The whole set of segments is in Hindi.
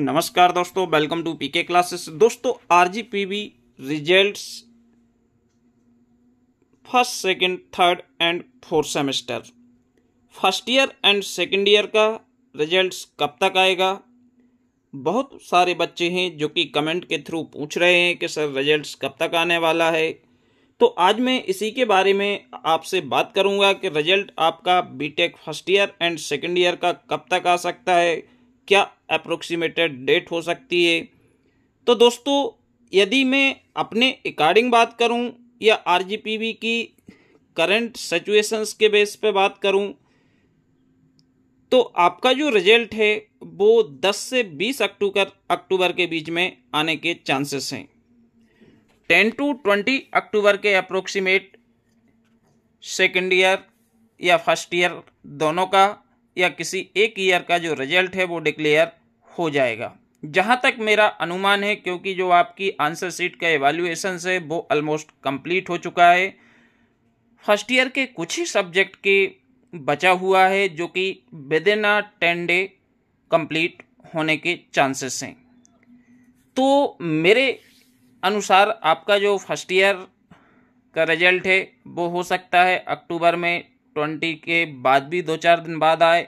नमस्कार दोस्तों वेलकम टू पीके क्लासेस दोस्तों B results first second third and fourth semester first year and second year का रिजल्ट्स कब तक आएगा बहुत सारे बच्चे हैं जो कि कमेंट के थ्रू पूछ रहे हैं कि सर रिजल्ट्स कब तक आने वाला है तो आज मैं इसी के बारे में आपसे बात करूंगा कि रिजल्ट आपका BTech first year and second year का कब तक आ सकता है क्या अप्रोक्सीमेटेड डेट हो सकती है तो दोस्तों यदि मैं अपने अकॉर्डिंग बात करूं या आर की करंट सिचुएशंस के बेस पे बात करूं तो आपका जो रिजल्ट है वो 10 से 20 अक्टूबर अक्टूबर के बीच में आने के चांसेस हैं 10 टू 20 अक्टूबर के अप्रोक्सीमेट सेकेंड ईयर या फर्स्ट ईयर दोनों का या किसी एक ईयर का जो रिजल्ट है वो डिक्लेयर हो जाएगा जहाँ तक मेरा अनुमान है क्योंकि जो आपकी आंसर सीट का एवाल्यूएशन है वो ऑलमोस्ट कंप्लीट हो चुका है फर्स्ट ईयर के कुछ ही सब्जेक्ट के बचा हुआ है जो कि within a ten day complete होने के चांसेस हैं तो मेरे अनुसार आपका जो फर्स्ट ईयर का रिजल्ट है वो हो सकता है अक्टूबर में ट्वेंटी के बाद भी दो चार दिन बाद आए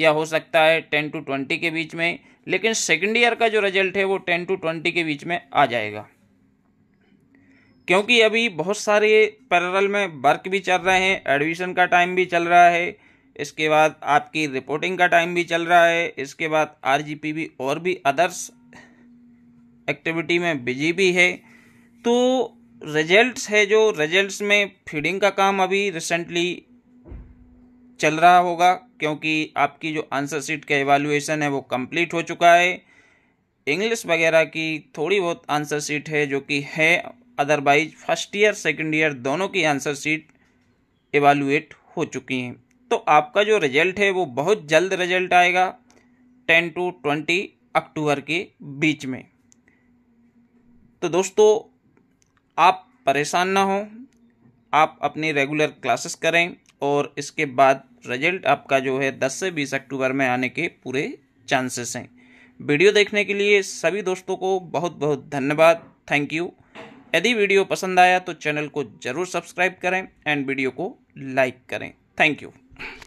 या हो सकता है टेन टू ट्वेंटी के बीच में लेकिन सेकेंड ईयर का जो रिजल्ट है वो टेन टू ट्वेंटी के बीच में आ जाएगा क्योंकि अभी बहुत सारे पैरल में वर्क भी चल रहे हैं एडमिशन का टाइम भी चल रहा है इसके बाद आपकी रिपोर्टिंग का टाइम भी चल रहा है इसके बाद आर भी और भी अदर्स एक्टिविटी में बिजी भी है तो रिजल्ट्स है जो रिजल्ट्स में फीडिंग का काम अभी रिसेंटली चल रहा होगा क्योंकि आपकी जो आंसर शीट का एवालुएसन है वो कम्प्लीट हो चुका है इंग्लिश वगैरह की थोड़ी बहुत आंसर शीट है जो कि है otherwise first year second year दोनों की आंसर शीट एवालुएट हो चुकी हैं तो आपका जो रिजल्ट है वो बहुत जल्द रिजल्ट आएगा टेन टू ट्वेंटी अक्टूबर के बीच में तो दोस्तों आप परेशान ना हो आप अपनी रेगुलर क्लासेस करें और इसके बाद रिजल्ट आपका जो है 10 से 20 अक्टूबर में आने के पूरे चांसेस हैं वीडियो देखने के लिए सभी दोस्तों को बहुत बहुत धन्यवाद थैंक यू यदि वीडियो पसंद आया तो चैनल को ज़रूर सब्सक्राइब करें एंड वीडियो को लाइक करें थैंक यू